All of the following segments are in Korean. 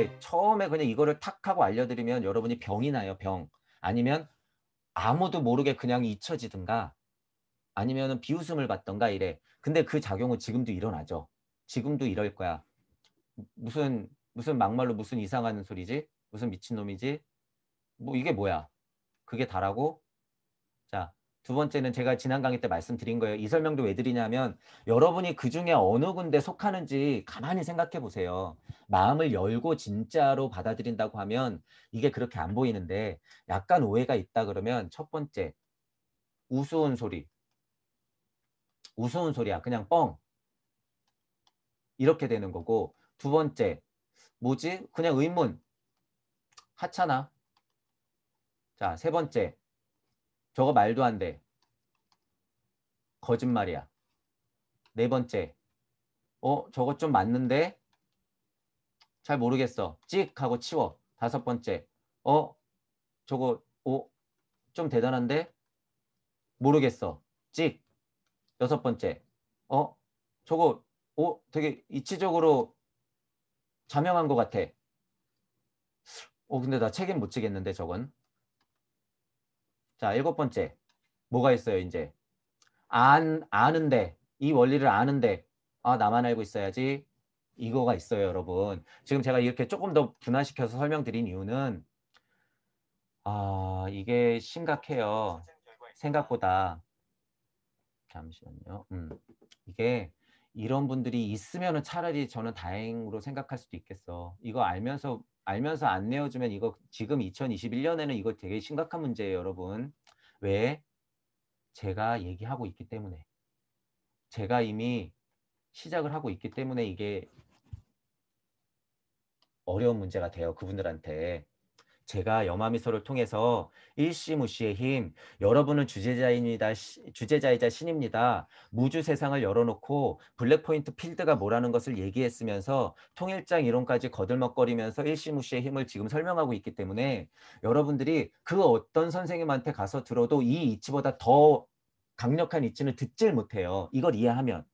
왜 네, 처음에 그냥 이거를 탁 하고 알려드리면 여러분이 병이 나요 병 아니면 아무도 모르게 그냥 잊혀지든가 아니면 비웃음을 받던가 이래 근데 그 작용은 지금도 일어나죠 지금도 이럴 거야 무슨 무슨 막말로 무슨 이상한 소리지 무슨 미친놈이지 뭐 이게 뭐야 그게 다라고 두 번째는 제가 지난 강의 때 말씀드린 거예요. 이 설명도 왜 드리냐면 여러분이 그중에 어느 군데 속하는지 가만히 생각해 보세요. 마음을 열고 진짜로 받아들인다고 하면 이게 그렇게 안 보이는데 약간 오해가 있다 그러면 첫 번째 우스운 소리 우스운 소리야 그냥 뻥 이렇게 되는 거고 두 번째 뭐지 그냥 의문 하찮아 자세 번째 저거 말도 안 돼. 거짓말이야. 네 번째. 어, 저거 좀 맞는데? 잘 모르겠어. 찍 하고 치워. 다섯 번째. 어, 저거 오, 어, 좀 대단한데? 모르겠어. 찍. 여섯 번째. 어, 저거 오, 어, 되게 이치적으로 자명한 것 같아. 어, 근데 나 책임 못 지겠는데 저건. 자, 일곱 번째. 뭐가 있어요, 이제? 안, 아는데, 이 원리를 아는데, 아, 나만 알고 있어야지. 이거가 있어요, 여러분. 지금 제가 이렇게 조금 더 분화시켜서 설명드린 이유는, 아, 이게 심각해요. 생각보다. 잠시만요. 음. 이게 이런 분들이 있으면 차라리 저는 다행으로 생각할 수도 있겠어. 이거 알면서 알면서 안 내어주면 이거 지금 2021년에는 이거 되게 심각한 문제예요, 여러분. 왜? 제가 얘기하고 있기 때문에. 제가 이미 시작을 하고 있기 때문에 이게 어려운 문제가 돼요, 그분들한테. 제가 여마미소를 통해서 일시무시의 힘, 여러분은 주제자입니다. 시, 주제자이자 신입니다. 무주 세상을 열어놓고 블랙포인트 필드가 뭐라는 것을 얘기했으면서 통일장 이론까지 거들먹거리면서 일시무시의 힘을 지금 설명하고 있기 때문에 여러분들이 그 어떤 선생님한테 가서 들어도 이 이치보다 더 강력한 이치는 듣질 못해요. 이걸 이해하면.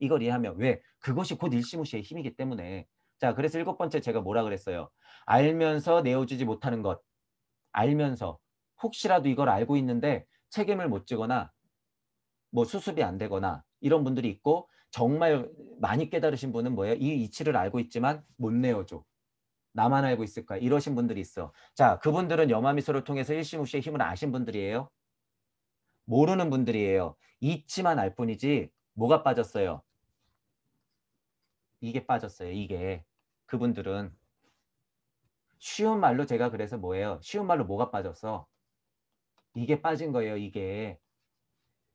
이걸 이해하면 왜? 그것이 곧 일시무시의 힘이기 때문에 자, 그래서 일곱 번째 제가 뭐라 그랬어요? 알면서 내어주지 못하는 것. 알면서 혹시라도 이걸 알고 있는데 책임을 못 지거나 뭐 수습이 안 되거나 이런 분들이 있고 정말 많이 깨달으신 분은 뭐예요? 이 이치를 알고 있지만 못 내어줘. 나만 알고 있을까? 이러신 분들이 있어. 자, 그분들은 염화미소를 통해서 일시무시의 힘을 아신 분들이에요. 모르는 분들이에요. 이치만 알 뿐이지 뭐가 빠졌어요? 이게 빠졌어요. 이게 그분들은 쉬운 말로 제가 그래서 뭐예요? 쉬운 말로 뭐가 빠졌어? 이게 빠진 거예요. 이게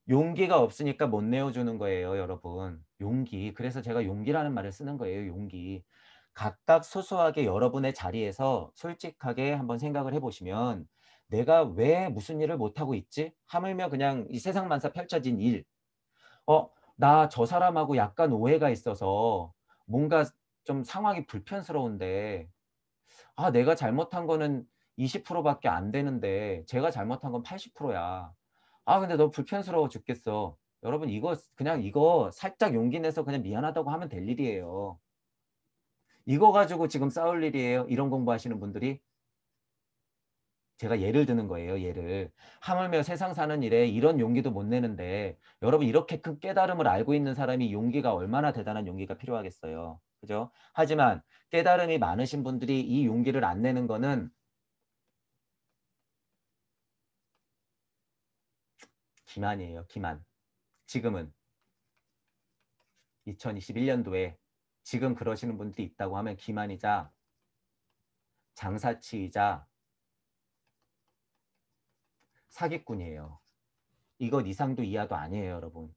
용기가 없으니까 못 내어주는 거예요, 여러분. 용기. 그래서 제가 용기라는 말을 쓰는 거예요. 용기. 각각 소소하게 여러분의 자리에서 솔직하게 한번 생각을 해보시면 내가 왜 무슨 일을 못하고 있지? 하물며 그냥 이 세상만사 펼쳐진 일. 어, 나 저 사람하고 약간 오해가 있어서 뭔가 좀 상황이 불편스러운데 아 내가 잘못한 거는 20%밖에 안 되는데 제가 잘못한 건 80%야. 아 근데 너 불편스러워 죽겠어. 여러분 이거 그냥 이거 살짝 용기 내서 그냥 미안하다고 하면 될 일이에요. 이거 가지고 지금 싸울 일이에요. 이런 공부하시는 분들이 제가 예를 드는 거예요. 예를 하물며 세상 사는 일에 이런 용기도 못 내는데 여러분 이렇게 큰 깨달음을 알고 있는 사람이 용기가 얼마나 대단한 용기가 필요하겠어요. 그죠? 하지만 깨달음이 많으신 분들이 이 용기를 안 내는 거는 기만이에요. 기만. 지금은 2021년도에 지금 그러시는 분들이 있다고 하면 기만이자 장사치이자 사기꾼이에요. 이것 이상도 이하도 아니에요, 여러분.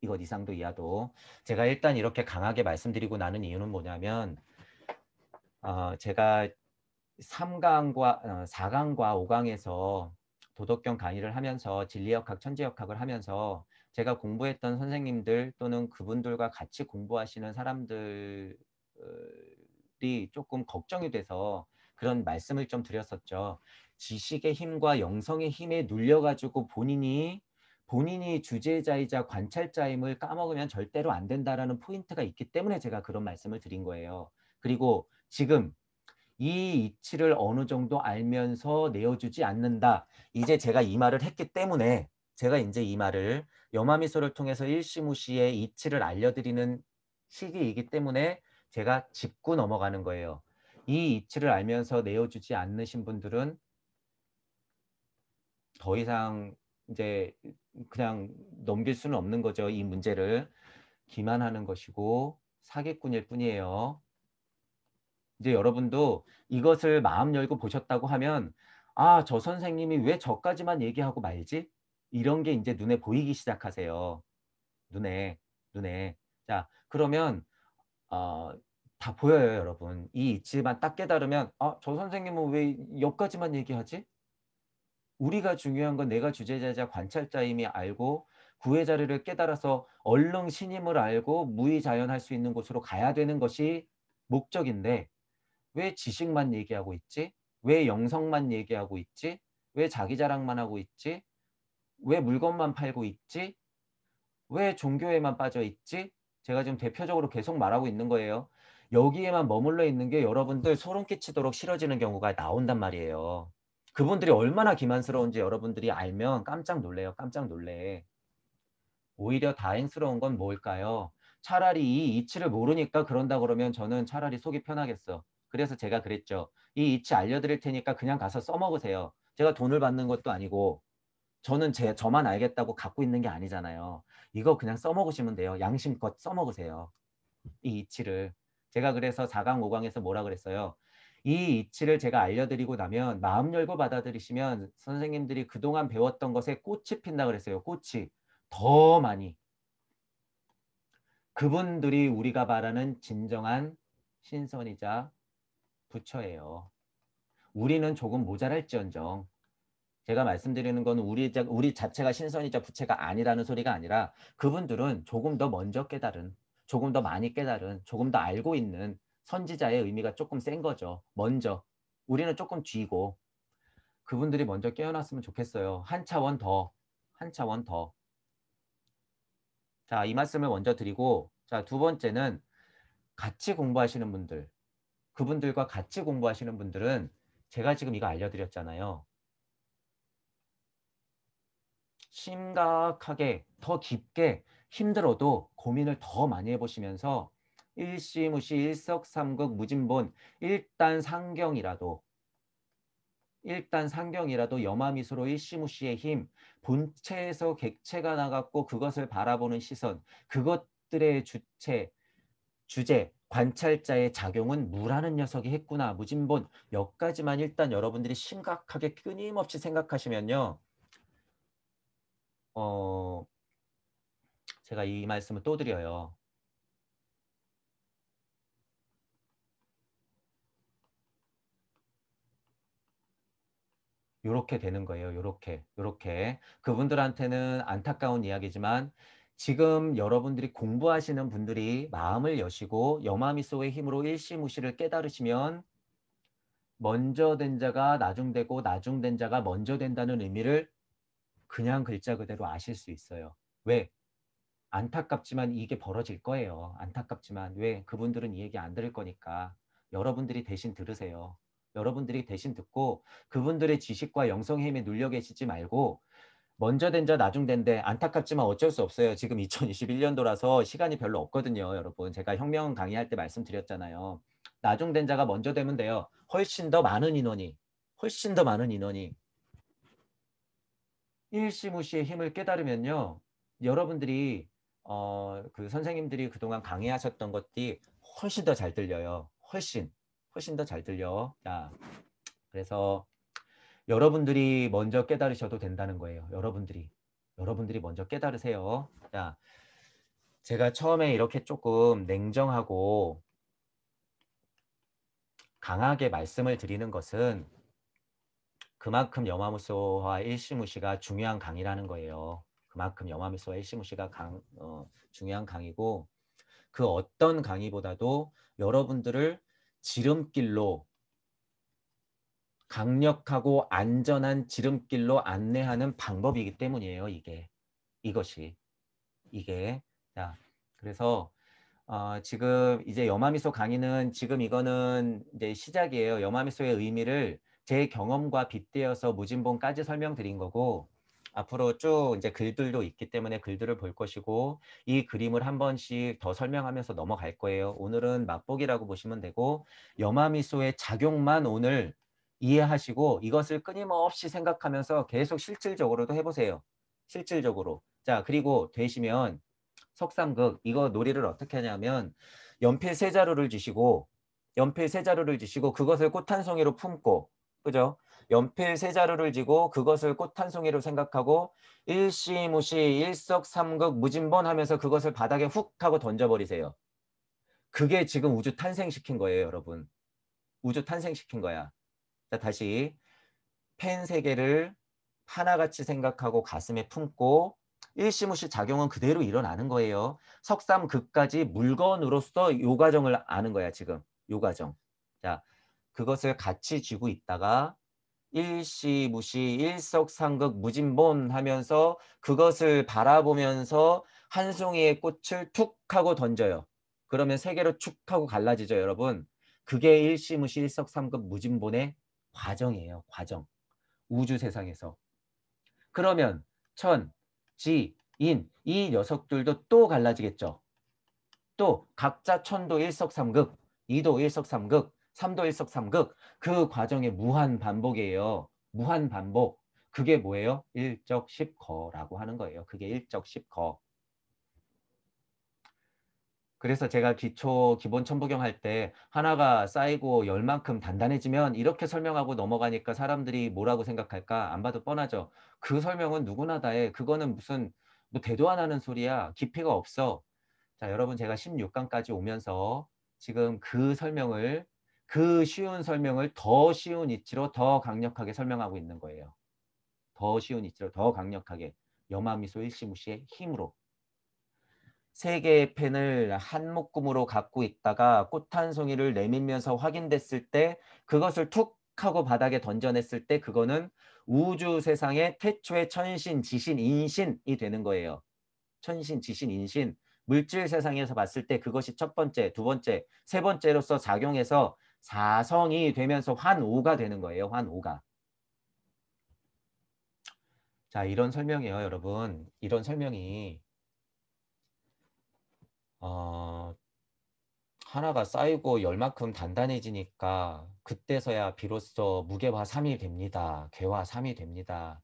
이것 이상도 이하도. 제가 일단 이렇게 강하게 말씀드리고 나는 이유는 뭐냐면 어, 제가 3강과 어, 4강과 5강에서 도덕경 강의를 하면서 진리역학, 천재역학을 하면서 제가 공부했던 선생님들 또는 그분들과 같이 공부하시는 사람들이 조금 걱정이 돼서 그런 말씀을 좀 드렸었죠. 지식의 힘과 영성의 힘에 눌려가지고 본인이 본인이 주제자이자 관찰자임을 까먹으면 절대로 안 된다라는 포인트가 있기 때문에 제가 그런 말씀을 드린 거예요. 그리고 지금 이 이치를 어느 정도 알면서 내어주지 않는다. 이제 제가 이 말을 했기 때문에 제가 이제 이 말을 여마미소를 통해서 일시무시의 이치를 알려드리는 시기이기 때문에 제가 짚고 넘어가는 거예요. 이 이치를 알면서 내어주지 않으신 분들은 더 이상 이제 그냥 넘길 수는 없는 거죠. 이 문제를 기만하는 것이고 사기꾼일 뿐이에요. 이제 여러분도 이것을 마음 열고 보셨다고 하면 아, 저 선생님이 왜 저까지만 얘기하고 말지? 이런 게 이제 눈에 보이기 시작하세요. 눈에, 눈에. 자, 그러면 어, 다 보여요, 여러분. 이 있지만 딱 깨달으면 아, 저 선생님은 왜 옆까지만 얘기하지? 우리가 중요한 건 내가 주제자이자 관찰자임이 알고 구해 자리를 깨달아서 얼렁 신임을 알고 무의자연할 수 있는 곳으로 가야 되는 것이 목적인데 왜 지식만 얘기하고 있지? 왜 영성만 얘기하고 있지? 왜 자기 자랑만 하고 있지? 왜 물건만 팔고 있지? 왜 종교에만 빠져 있지? 제가 지금 대표적으로 계속 말하고 있는 거예요. 여기에만 머물러 있는 게 여러분들 소름 끼치도록 싫어지는 경우가 나온단 말이에요. 그분들이 얼마나 기만스러운지 여러분들이 알면 깜짝 놀래요. 깜짝 놀래. 오히려 다행스러운 건 뭘까요? 차라리 이 이치를 모르니까 그런다 그러면 저는 차라리 속이 편하겠어. 그래서 제가 그랬죠. 이 이치 알려드릴 테니까 그냥 가서 써먹으세요. 제가 돈을 받는 것도 아니고 저는 제 저만 알겠다고 갖고 있는 게 아니잖아요. 이거 그냥 써먹으시면 돼요. 양심껏 써먹으세요. 이 이치를. 제가 그래서 4강 5강에서 뭐라 그랬어요. 이 이치를 제가 알려드리고 나면 마음 열고 받아들이시면 선생님들이 그동안 배웠던 것에 꽃이 핀다 그랬어요. 꽃이 더 많이 그분들이 우리가 바라는 진정한 신선이자 부처예요. 우리는 조금 모자랄지언정 제가 말씀드리는 건 우리, 자, 우리 자체가 신선이자 부채가 아니라는 소리가 아니라 그분들은 조금 더 먼저 깨달은, 조금 더 많이 깨달은, 조금 더 알고 있는 선지자의 의미가 조금 센 거죠. 먼저 우리는 조금 쥐고 그분들이 먼저 깨어났으면 좋겠어요. 한 차원 더, 한 차원 더. 자, 이 말씀을 먼저 드리고 자, 두 번째는 같이 공부하시는 분들, 그분들과 같이 공부하시는 분들은 제가 지금 이거 알려드렸잖아요. 심각하게, 더 깊게 힘들어도 고민을 더 많이 해보시면서 일시무시 일석삼극 무진본 일단 상경이라도 일단 상경이라도 여마미소로 일시무시의 힘, 본체에서 객체가 나갔고 그것을 바라보는 시선, 그것들의 주체, 주제, 관찰자의 작용은 무라는 녀석이 했구나, 무진본 몇 가지만 일단 여러분들이 심각하게 끊임없이 생각하시면요. 어, 제가 이 말씀을 또 드려요. 요렇게 되는 거예요. 요렇게, 요렇게. 그분들한테는 안타까운 이야기지만 지금 여러분들이 공부하시는 분들이 마음을 여시고 여마미 소의 힘으로 일시무시를 깨달으시면 먼저 된 자가 나중되고 나중된 자가 먼저 된다는 의미를 그냥 글자 그대로 아실 수 있어요. 왜? 안타깝지만 이게 벌어질 거예요. 안타깝지만 왜? 그분들은 이 얘기 안 들을 거니까 여러분들이 대신 들으세요. 여러분들이 대신 듣고 그분들의 지식과 영성의 힘에 눌려 계시지 말고 먼저 된 자 나중 된데 안타깝지만 어쩔 수 없어요. 지금 2021년도라서 시간이 별로 없거든요. 여러분 제가 혁명 강의할 때 말씀드렸잖아요. 나중 된 자가 먼저 되면 돼요. 훨씬 더 많은 인원이 훨씬 더 많은 인원이 일시무시의 힘을 깨달으면요. 여러분들이 어, 그 선생님들이 그동안 강의하셨던 것들이 훨씬 더 잘 들려요. 훨씬. 훨씬 더 잘 들려. 자, 그래서 여러분들이 먼저 깨달으셔도 된다는 거예요. 여러분들이. 여러분들이 먼저 깨달으세요. 자, 제가 처음에 이렇게 조금 냉정하고 강하게 말씀을 드리는 것은 그만큼 여마무소와 일시무시가 중요한 강의라는 거예요. 그만큼 여마무소와 일시무시가 강, 어, 중요한 강의고 그 어떤 강의보다도 여러분들을 지름길로 강력하고 안전한 지름길로 안내하는 방법이기 때문이에요. 이게 이것이 이게 자 그래서 어, 지금 이제 여마미소 강의는 지금 이거는 이제 시작이에요. 여마미소의 의미를 제 경험과 빗대어서 무진본까지 설명드린 거고 앞으로 쭉 이제 글들도 있기 때문에 글들을 볼 것이고 이 그림을 한 번씩 더 설명하면서 넘어갈 거예요. 오늘은 맛보기라고 보시면 되고 여마미소의 작용만 오늘 이해하시고 이것을 끊임없이 생각하면서 계속 실질적으로도 해보세요. 실질적으로. 자 그리고 되시면 석삼극 이거 놀이를 어떻게 하냐면 연필 세 자루를 주시고 연필 세 자루를 주시고 그것을 꽃 한 송이로 품고 그죠? 연필 세 자루를 쥐고 그것을 꽃 한 송이로 생각하고 일시무시 일석삼극 무진본 하면서 그것을 바닥에 훅 하고 던져버리세요. 그게 지금 우주 탄생시킨 거예요, 여러분. 우주 탄생시킨 거야. 자, 다시 펜 세 개를 하나같이 생각하고 가슴에 품고 일시무시 작용은 그대로 일어나는 거예요. 석삼극까지 물건으로서 요 과정을 아는 거야, 지금. 요 과정. 자, 그것을 같이 쥐고 있다가 일시무시 일석상극 무진본 하면서 그것을 바라보면서 한 송이의 꽃을 툭 하고 던져요. 그러면 세 개로 축 하고 갈라지죠, 여러분. 그게 일시무시 일석삼극 무진본의 과정이에요, 과정. 우주 세상에서. 그러면 천, 지, 인, 이 녀석들도 또 갈라지겠죠. 또 각자 천도 일석삼극, 이도 일석삼극, 3도1석3극그 과정의 무한 반복이에요. 무한 반복. 그게 뭐예요? 1적1 0거라고 하는 거예요. 그게 1적1 0거 그래서 제가 기초 기본 천부경 할 때 하나가 쌓이고 열만큼 단단해지면 이렇게 설명하고 넘어가니까 사람들이 뭐라고 생각할까? 안 봐도 뻔하죠. 그 설명은 누구나 다 해. 그거는 무슨 뭐 대도 안 하는 소리야. 깊이가 없어. 자, 여러분 제가 16강까지 오면서 지금 그 설명을 그 쉬운 설명을 더 쉬운 이치로 더 강력하게 설명하고 있는 거예요. 더 쉬운 이치로 더 강력하게 여마미소 일시무시의 힘으로 세 개의 펜을 한 묶음으로 갖고 있다가 꽃 한 송이를 내밀면서 확인됐을 때 그것을 툭 하고 바닥에 던져냈을 때 그거는 우주 세상의 태초의 천신, 지신, 인신이 되는 거예요. 천신, 지신, 인신. 물질 세상에서 봤을 때 그것이 첫 번째, 두 번째, 세 번째로서 작용해서 4성이 되면서 환오가 되는 거예요. 환오가. 자, 이런 설명이에요, 여러분. 이런 설명이 어, 하나가 쌓이고 열만큼 단단해지니까 그때서야 비로소 무게화 3이 됩니다. 괴화 3이 됩니다.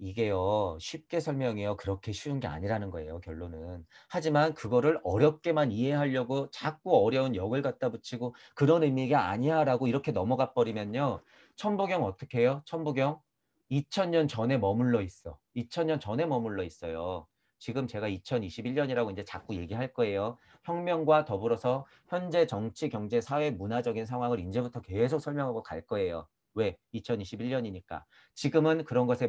이게요 쉽게 설명해요 그렇게 쉬운 게 아니라는 거예요 결론은 하지만 그거를 어렵게만 이해하려고 자꾸 어려운 역을 갖다 붙이고 그런 의미가 아니야라고 이렇게 넘어가 버리면요 천부경 어떻게 해요 천부경 2000년 전에 머물러 있어 2000년 전에 머물러 있어요 지금 제가 2021년이라고 이제 자꾸 얘기할 거예요 혁명과 더불어서 현재 정치 경제 사회 문화적인 상황을 이제부터 계속 설명하고 갈 거예요 왜? 2021년이니까. 지금은 그런 것에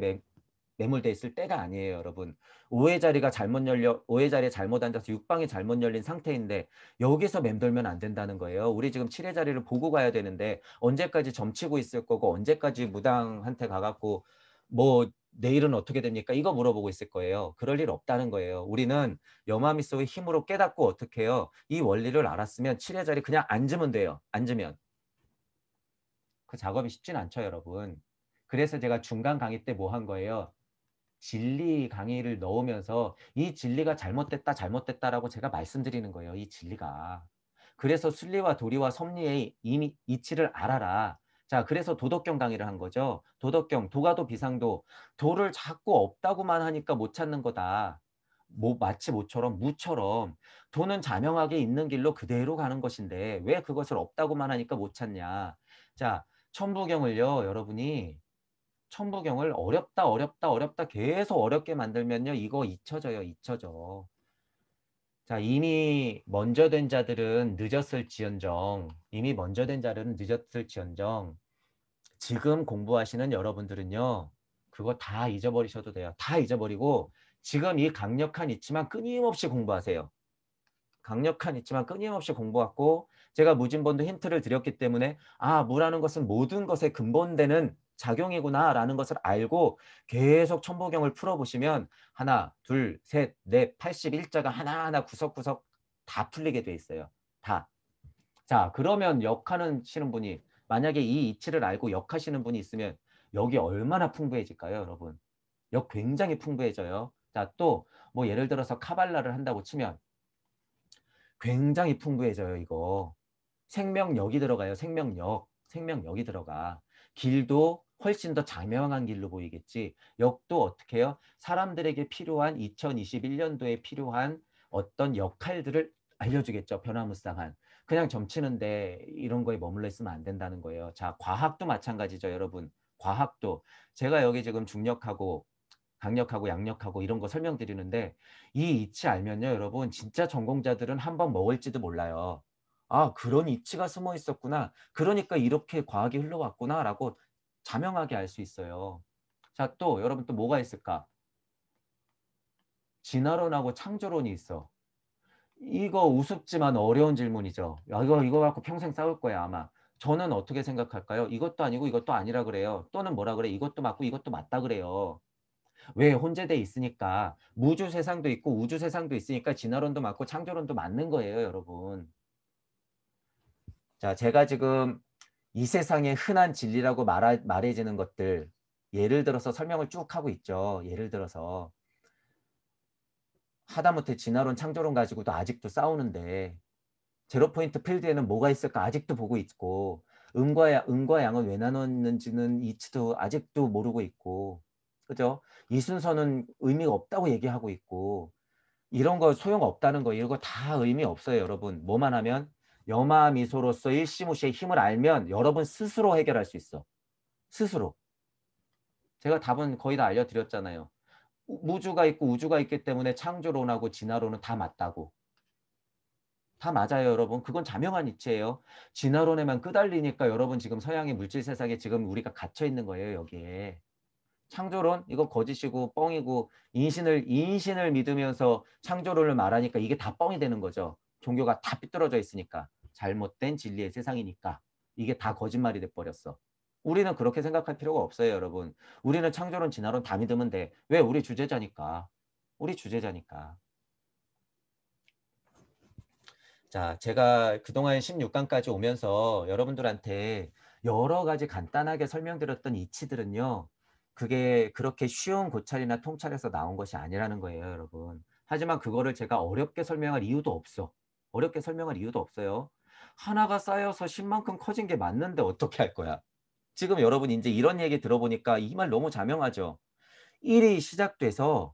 매몰돼 있을 때가 아니에요, 여러분. 오해 자리가 잘못 열려 오해 자리에 잘못 앉아서 육방이 잘못 열린 상태인데 여기서 맴돌면 안 된다는 거예요. 우리 지금 7회 자리를 보고 가야 되는데 언제까지 점치고 있을 거고 언제까지 무당한테 가갖고 뭐 내일은 어떻게 됩니까? 이거 물어보고 있을 거예요. 그럴 일 없다는 거예요. 우리는 여마미소의 힘으로 깨닫고 어떻게 해요? 이 원리를 알았으면 7회 자리 그냥 앉으면 돼요. 앉으면. 그 작업이 쉽진 않죠, 여러분. 그래서 제가 중간 강의 때 뭐 한 거예요? 진리 강의를 넣으면서 이 진리가 잘못됐다 잘못됐다라고 제가 말씀드리는 거예요. 이 진리가. 그래서 순리와 도리와 섭리의 이미 이치를 알아라. 자, 그래서 도덕경 강의를 한 거죠. 도덕경, 도가도 비상도. 도를 자꾸 없다고만 하니까 못 찾는 거다. 뭐 마치 모처럼 무처럼 도는 자명하게 있는 길로 그대로 가는 것인데 왜 그것을 없다고만 하니까 못 찾냐. 자, 천부경을요, 여러분이 천부경을 어렵다 어렵다 어렵다 계속 어렵게 만들면요 이거 잊혀져요 잊혀져 자 이미 먼저 된 자들은 늦었을지언정 이미 먼저 된 자들은 늦었을지언정 지금 공부하시는 여러분들은요 그거 다 잊어버리셔도 돼요 다 잊어버리고 지금 이 강력한 있지만 끊임없이 공부하세요 강력한 있지만 끊임없이 공부하고 제가 무진본도 힌트를 드렸기 때문에 아 무라는 것은 모든 것의 근본되는 작용이구나라는 것을 알고 계속 천보경을 풀어보시면 하나, 둘, 셋, 넷, 81자가 하나하나 구석구석 다 풀리게 돼 있어요. 다. 자, 그러면 역하는 시는 분이 만약에 이 이치를 알고 역하시는 분이 있으면 여기 얼마나 풍부해질까요, 여러분? 역 굉장히 풍부해져요. 자, 또 뭐 예를 들어서 카발라를 한다고 치면 굉장히 풍부해져요, 이거. 생명역이 들어가요, 생명 역. 생명역이 들어가. 길도 훨씬 더 자명한 길로 보이겠지. 역도 어떻게 해요? 사람들에게 필요한 2021년도에 필요한 어떤 역할들을 알려주겠죠. 변화무쌍한. 그냥 점치는데 이런 거에 머물러 있으면 안 된다는 거예요. 자, 과학도 마찬가지죠, 여러분. 과학도. 제가 여기 지금 중력하고 강력하고 양력하고 이런 거 설명드리는데 이 이치 알면요, 여러분. 진짜 전공자들은 한 번 먹을지도 몰라요. 아, 그런 이치가 숨어 있었구나. 그러니까 이렇게 과학이 흘러왔구나라고 자명하게 알 수 있어요. 자, 또 여러분 또 뭐가 있을까? 진화론하고 창조론이 있어. 이거 우습지만 어려운 질문이죠. 야, 이거 이거 갖고 평생 싸울 거야 아마. 저는 어떻게 생각할까요? 이것도 아니고 이것도 아니라 그래요. 또는 뭐라 그래? 이것도 맞고 이것도 맞다 그래요. 왜 혼재돼 있으니까 무주 세상도 있고 우주 세상도 있으니까 진화론도 맞고 창조론도 맞는 거예요, 여러분. 자, 제가 지금 이 세상의 흔한 진리라고 말하, 말해지는 것들 예를 들어서 설명을 쭉 하고 있죠. 예를 들어서 하다못해 진화론 창조론 가지고도 아직도 싸우는데 제로 포인트 필드에는 뭐가 있을까 아직도 보고 있고 음과 음과 양은 왜 나눴는지는 이치도 아직도 모르고 있고 그죠? 이 순서는 의미가 없다고 얘기하고 있고 이런 거 소용 없다는 거 이런 거 다 의미 없어요 여러분 뭐만 하면 여마 미소로서의 시무시의 힘을 알면 여러분 스스로 해결할 수 있어. 스스로. 제가 답은 거의 다 알려드렸잖아요. 무주가 있고 우주가 있기 때문에 창조론하고 진화론은 다 맞다고. 다 맞아요, 여러분. 그건 자명한 이치예요. 진화론에만 끄달리니까 여러분 지금 서양의 물질 세상에 지금 우리가 갇혀 있는 거예요, 여기에. 창조론 이거 거짓이고 뻥이고 인신을 인신을 믿으면서 창조론을 말하니까 이게 다 뻥이 되는 거죠. 종교가 다 삐뚤어져 있으니까. 잘못된 진리의 세상이니까 이게 다 거짓말이 돼버렸어. 우리는 그렇게 생각할 필요가 없어요, 여러분. 우리는 창조론, 진화론 다 믿으면 돼. 왜? 우리 주제자니까. 우리 주제자니까. 자, 제가 그동안 16강까지 오면서 여러분들한테 여러 가지 간단하게 설명드렸던 이치들은요. 그게 그렇게 쉬운 고찰이나 통찰에서 나온 것이 아니라는 거예요, 여러분. 하지만 그거를 제가 어렵게 설명할 이유도 없어. 어렵게 설명할 이유도 없어요. 하나가 쌓여서 10만큼 커진 게 맞는데 어떻게 할 거야? 지금 여러분 이제 이런 얘기 들어보니까 이 말 너무 자명하죠. 1이 시작돼서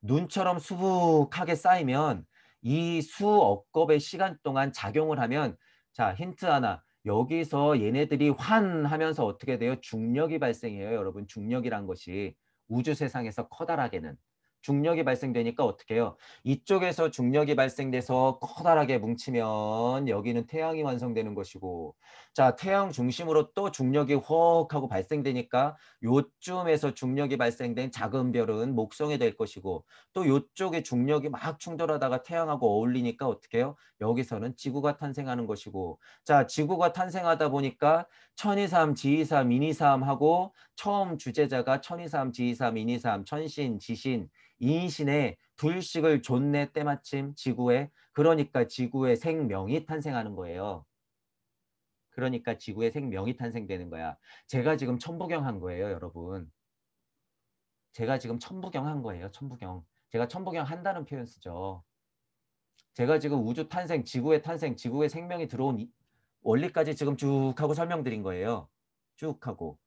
눈처럼 수북하게 쌓이면 이 수억 겁의 시간 동안 작용을 하면 자 힌트 하나 여기서 얘네들이 환 하면서 어떻게 돼요? 중력이 발생해요 여러분 중력이란 것이 우주 세상에서 커다랗게는 중력이 발생되니까 어떻게 해요? 이쪽에서 중력이 발생돼서 커다랗게 뭉치면 여기는 태양이 완성되는 것이고 자 태양 중심으로 또 중력이 확 하고 발생되니까 요쯤에서 중력이 발생된 작은 별은 목성이 될 것이고 또 요쪽에 중력이 막 충돌하다가 태양하고 어울리니까 어떻게 해요? 여기서는 지구가 탄생하는 것이고 자 지구가 탄생하다 보니까 천이삼, 지이삼, 미니삼 하고 처음 주제자가 천이삼, 지이삼, 인이삼, 천신, 지신, 인신의둘씩을 존내 때마침 지구에 그러니까 지구의 생명이 탄생하는 거예요. 그러니까 지구의 생명이 탄생되는 거야. 제가 지금 천부경한 거예요, 여러분. 제가 지금 천부경한 거예요, 천부경. 제가 천부경 한다는 표현 쓰죠. 제가 지금 우주 탄생, 지구의 탄생, 지구의 생명이 들어온 원리까지 지금 쭉 하고 설명드린 거예요. 쭉 하고.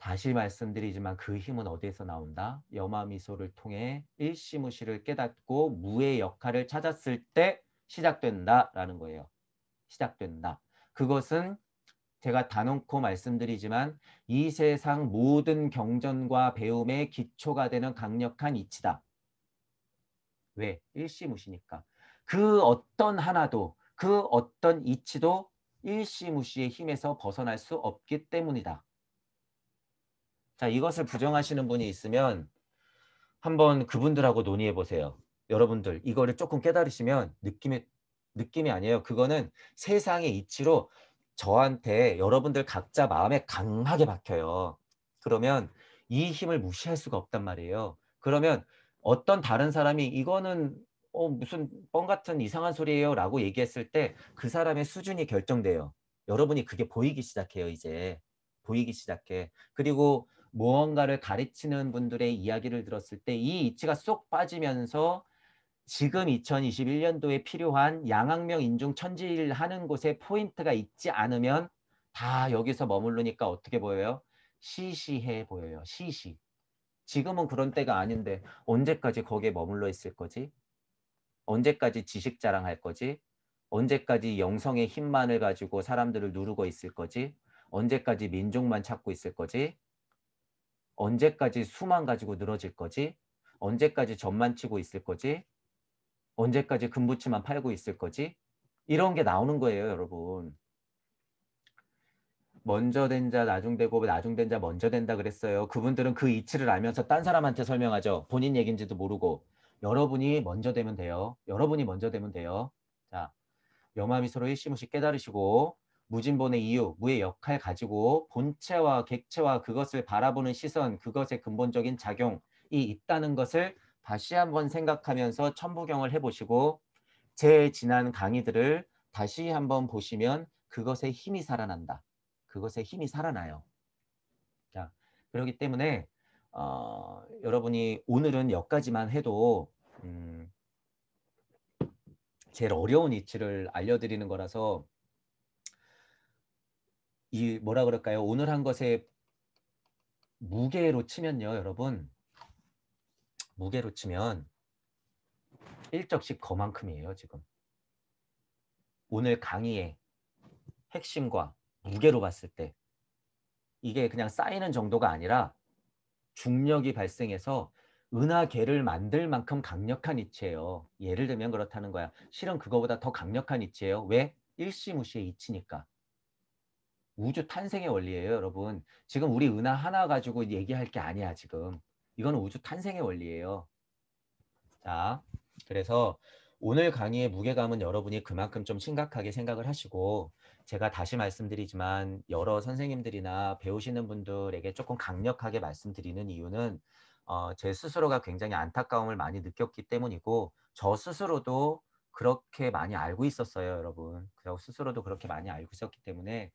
다시 말씀드리지만 그 힘은 어디에서 나온다? 여마미소를 통해 일시무시를 깨닫고 무의 역할을 찾았을 때 시작된다라는 거예요. 시작된다. 그것은 제가 단언코 말씀드리지만 이 세상 모든 경전과 배움의 기초가 되는 강력한 이치다. 왜? 일시무시니까. 그 어떤 하나도 그 어떤 이치도 일시무시의 힘에서 벗어날 수 없기 때문이다. 자, 이것을 부정하시는 분이 있으면 한번 그분들하고 논의해 보세요. 여러분들 이거를 조금 깨달으시면 느낌이 느낌이 아니에요. 그거는 세상의 이치로 저한테 여러분들 각자 마음에 강하게 박혀요. 그러면 이 힘을 무시할 수가 없단 말이에요. 그러면 어떤 다른 사람이 이거는 어, 무슨 뻥 같은 이상한 소리예요 라고 얘기했을 때 그 사람의 수준이 결정돼요. 여러분이 그게 보이기 시작해요. 이제 보이기 시작해. 그리고 무언가를 가르치는 분들의 이야기를 들었을 때이 이치가 쏙 빠지면서 지금 2021년도에 필요한 양학명 인종 천지일 하는 곳에 포인트가 있지 않으면 다 여기서 머무르니까 어떻게 보여요? 시시해 보여요. 시시. 지금은 그런 때가 아닌데 언제까지 거기에 머물러 있을 거지? 언제까지 지식 자랑할 거지? 언제까지 영성의 힘만을 가지고 사람들을 누르고 있을 거지? 언제까지 민족만 찾고 있을 거지? 언제까지 수만 가지고 늘어질 거지? 언제까지 점만 치고 있을 거지? 언제까지 금부치만 팔고 있을 거지? 이런 게 나오는 거예요, 여러분. 먼저 된 자, 나중 되고 나중 된 자, 먼저 된다 그랬어요. 그분들은 그 이치를 알면서 딴 사람한테 설명하죠. 본인 얘긴지도 모르고. 여러분이 먼저 되면 돼요. 여러분이 먼저 되면 돼요. 자, 영암이 서로 일시무시 깨달으시고 무진본의 이유, 무의 역할 가지고 본체와 객체와 그것을 바라보는 시선, 그것의 근본적인 작용이 있다는 것을 다시 한번 생각하면서 천부경을 해보시고 제 지난 강의들을 다시 한번 보시면 그것의 힘이 살아난다. 그것의 힘이 살아나요. 자, 그렇기 때문에 어, 여러분이 오늘은 여기까지만 해도 음, 제일 어려운 이치를 알려드리는 거라서 이 뭐라 그럴까요? 오늘 한 것의 무게로 치면요, 여러분. 무게로 치면 1적씩 거만큼이에요, 지금. 오늘 강의의 핵심과 무게로 봤을 때 이게 그냥 쌓이는 정도가 아니라 중력이 발생해서 은하계를 만들 만큼 강력한 이치예요. 예를 들면 그렇다는 거야. 실은 그거보다 더 강력한 이치예요. 왜? 일시무시의 이치니까. 우주 탄생의 원리예요, 여러분. 지금 우리 은하 하나 가지고 얘기할 게 아니야, 지금. 이건 우주 탄생의 원리예요. 자, 그래서 오늘 강의의 무게감은 여러분이 그만큼 좀 심각하게 생각을 하시고 제가 다시 말씀드리지만 여러 선생님들이나 배우시는 분들에게 조금 강력하게 말씀드리는 이유는 어, 제 스스로가 굉장히 안타까움을 많이 느꼈기 때문이고 저 스스로도 그렇게 많이 알고 있었어요, 여러분. 그 스스로도 그렇게 많이 알고 있었기 때문에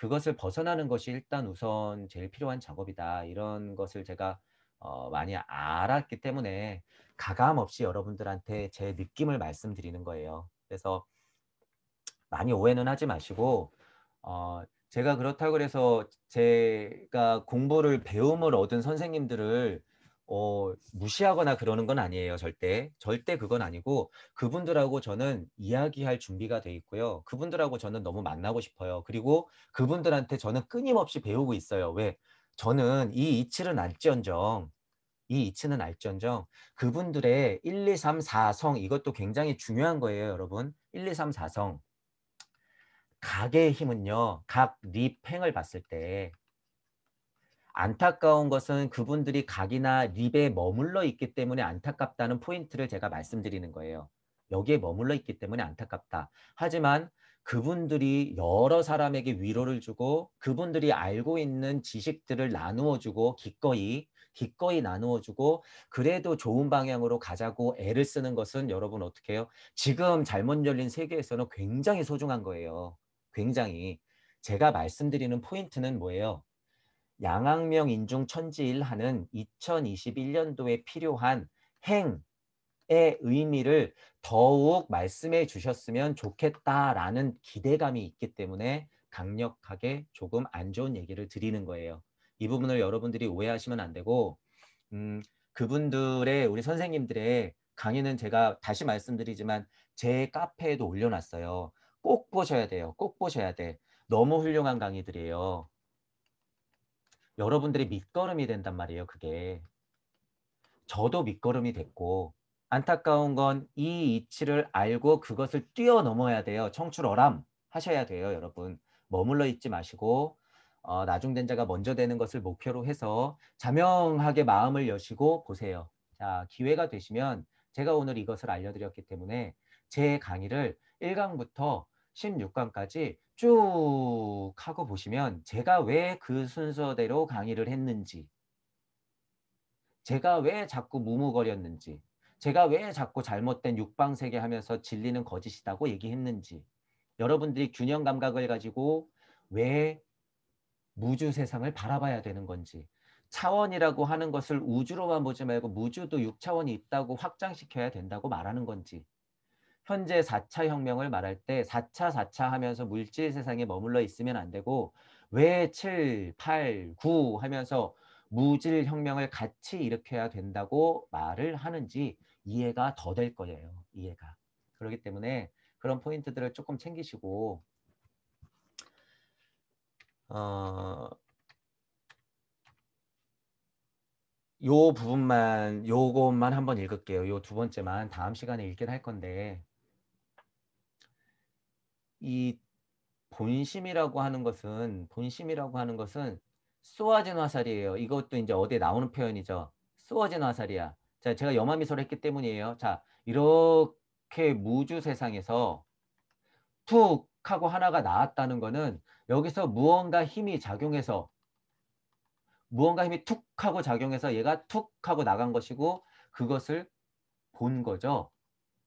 그것을 벗어나는 것이 일단 우선 제일 필요한 작업이다. 이런 것을 제가 어, 많이 알았기 때문에 가감 없이 여러분들한테 제 느낌을 말씀드리는 거예요. 그래서 많이 오해는 하지 마시고 어, 제가 그렇다고 해서 제가 공부를 배움을 얻은 선생님들을 어, 무시하거나 그러는 건 아니에요. 절대. 절대 그건 아니고 그분들하고 저는 이야기할 준비가 돼 있고요. 그분들하고 저는 너무 만나고 싶어요. 그리고 그분들한테 저는 끊임없이 배우고 있어요. 왜? 저는 이 이치는 알지언정 이 이치는 알지언정 그분들의 1, 2, 3, 4성 이것도 굉장히 중요한 거예요. 여러분. 1, 2, 3, 4성. 각의 힘은요. 각 립 행을 봤을 때 안타까운 것은 그분들이 각이나 립에 머물러 있기 때문에 안타깝다는 포인트를 제가 말씀드리는 거예요. 여기에 머물러 있기 때문에 안타깝다. 하지만 그분들이 여러 사람에게 위로를 주고 그분들이 알고 있는 지식들을 나누어 주고 기꺼이 기꺼이 나누어 주고 그래도 좋은 방향으로 가자고 애를 쓰는 것은 여러분 어떻게 해요? 지금 잘못 열린 세계에서는 굉장히 소중한 거예요. 굉장히 제가 말씀드리는 포인트는 뭐예요? 양학명 인중 천지일하는 2021년도에 필요한 행의 의미를 더욱 말씀해 주셨으면 좋겠다라는 기대감이 있기 때문에 강력하게 조금 안 좋은 얘기를 드리는 거예요. 이 부분을 여러분들이 오해하시면 안 되고 음, 그분들의 우리 선생님들의 강의는 제가 다시 말씀드리지만 제 카페에도 올려놨어요. 꼭 보셔야 돼요. 꼭 보셔야 돼. 너무 훌륭한 강의들이에요. 여러분들이 밑거름이 된단 말이에요. 그게. 저도 밑거름이 됐고 안타까운 건 이 이치를 알고 그것을 뛰어넘어야 돼요. 청출어람 하셔야 돼요. 여러분. 머물러 있지 마시고 어, 나중된 자가 먼저 되는 것을 목표로 해서 자명하게 마음을 여시고 보세요. 자, 기회가 되시면 제가 오늘 이것을 알려드렸기 때문에 제 강의를 1강부터 16강까지 쭉 하고 보시면 제가 왜 그 순서대로 강의를 했는지 제가 왜 자꾸 무무거렸는지 제가 왜 자꾸 잘못된 육방세계 하면서 진리는 거짓이다고 얘기했는지 여러분들이 균형 감각을 가지고 왜 무주 세상을 바라봐야 되는 건지 차원이라고 하는 것을 우주로만 보지 말고 무주도 육차원이 있다고 확장시켜야 된다고 말하는 건지 현재 4차 혁명을 말할 때 4차 4차 하면서 물질 세상에 머물러 있으면 안 되고 왜 7, 8, 9 하면서 무질 혁명을 같이 일으켜야 된다고 말을 하는지 이해가 더 될 거예요. 이해가. 그렇기 때문에 그런 포인트들을 조금 챙기시고 어, 요 부분만 요것만 한번 읽을게요. 요 두 번째만 다음 시간에 읽긴 할 건데 이 본심이라고 하는 것은 본심이라고 하는 것은 쏘아진 화살이에요. 이것도 이제 어디에 나오는 표현이죠. 쏘아진 화살이야. 자, 제가 염화미소를 했기 때문이에요. 자, 이렇게 무주 세상에서 툭 하고 하나가 나왔다는 거는 여기서 무언가 힘이 작용해서 무언가 힘이 툭 하고 작용해서 얘가 툭 하고 나간 것이고 그것을 본 거죠.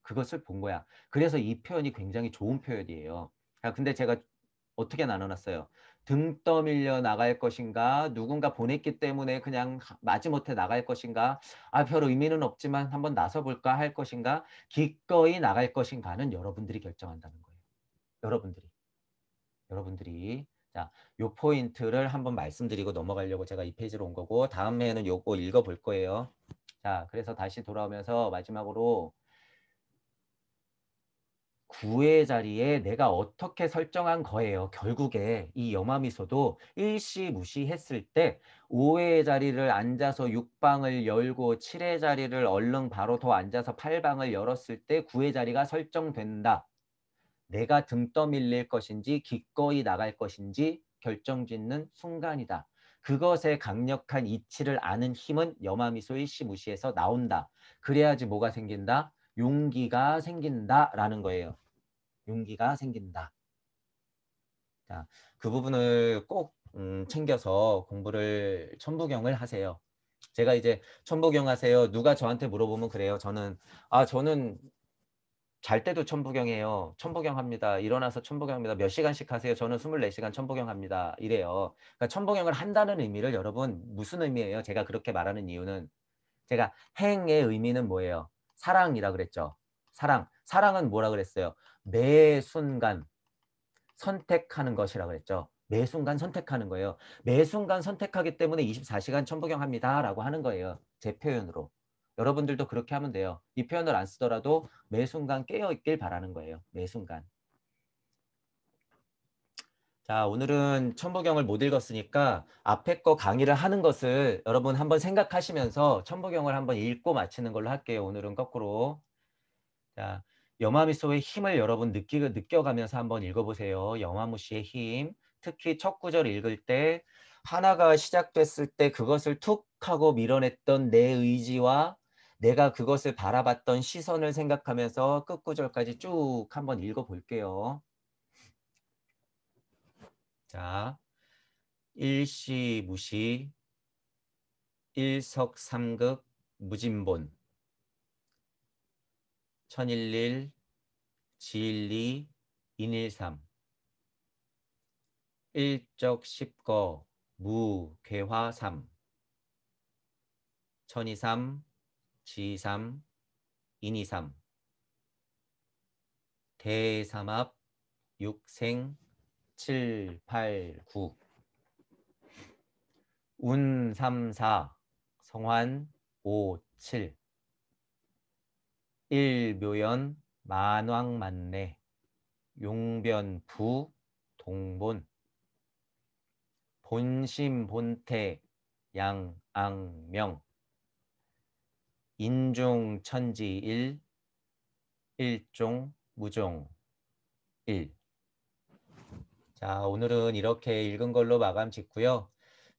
그것을 본 거야. 그래서 이 표현이 굉장히 좋은 표현이에요. 아, 근데 제가 어떻게 나눠놨어요? 등 떠밀려 나갈 것인가? 누군가 보냈기 때문에 그냥 마지못해 나갈 것인가? 아, 별 의미는 없지만 한번 나서볼까 할 것인가? 기꺼이 나갈 것인가는 여러분들이 결정한다는 거예요. 여러분들이. 여러분들이. 자, 요 포인트를 한번 말씀드리고 넘어가려고 제가 이 페이지로 온 거고 다음에는 요거 읽어볼 거예요. 자, 그래서 다시 돌아오면서 마지막으로 9의 자리에 내가 어떻게 설정한 거예요. 결국에 이 여마미소도 일시 무시했을 때 5의 자리를 앉아서 6방을 열고 7의 자리를 얼른 바로 더 앉아서 8방을 열었을 때 9의 자리가 설정된다. 내가 등 떠밀릴 것인지 기꺼이 나갈 것인지 결정짓는 순간이다. 그것의 강력한 이치를 아는 힘은 여마미소 일시무시에서 나온다. 그래야지 뭐가 생긴다? 용기가 생긴다라는 거예요. 용기가 생긴다. 자, 그 부분을 꼭 음, 챙겨서 공부를 천부경을 하세요. 제가 이제 천부경 하세요. 누가 저한테 물어보면 그래요. 저는 아 저는 잘 때도 천부경해요. 천부경 합니다. 일어나서 천부경합니다몇 시간씩 하세요? 저는 24시간 천부경 합니다. 이래요. 그러니까 천부경을 한다는 의미를 여러분 무슨 의미예요? 제가 그렇게 말하는 이유는 제가 행의 의미는 뭐예요? 사랑이라 그랬죠. 사랑. 사랑은 뭐라 그랬어요? 매 순간 선택하는 것이라 그랬죠. 매 순간 선택하는 거예요. 매 순간 선택하기 때문에 24시간 천부경합니다라고 하는 거예요. 제 표현으로. 여러분들도 그렇게 하면 돼요. 이 표현을 안 쓰더라도 매 순간 깨어 있길 바라는 거예요. 매 순간. 자, 오늘은 천부경을 못 읽었으니까 앞에 거 강의를 하는 것을 여러분 한번 생각하시면서 천부경을 한번 읽고 마치는 걸로 할게요. 오늘은 거꾸로. 자, 여마미소의 힘을 여러분 느끼, 느껴가면서 한번 읽어보세요 영화무시의 힘. 특히 첫 구절 읽을 때 하나가 시작됐을 때 그것을 툭 하고 밀어냈던 내 의지와 내가 그것을 바라봤던 시선을 생각하면서 끝구절까지 쭉 한번 읽어볼게요. 자, 일시무시, 일석삼극, 무진본. 천일일, 지일리, 인일삼. 일적 십거, 무, 괴화삼. 천이삼, 지삼, 인이삼. 대삼합, 육생, 칠, 팔, 구. 운, 삼, 사, 성환, 오, 칠. 일묘연 만왕만내 용변부 동본 본심본태 양앙명 인종천지일 일종 무종 일. 자 오늘은 이렇게 읽은 걸로 마감 짓고요.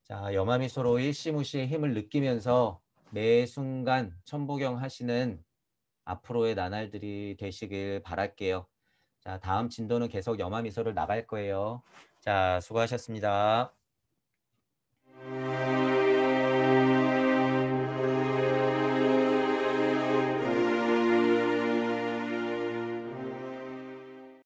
자 여마미소로 일시무시의 힘을 느끼면서 매 순간 천보경 하시는 앞으로의 나날들이 되시길 바랄게요. 자, 다음 진도는 계속 염화미소를 나갈 거예요. 자, 수고하셨습니다.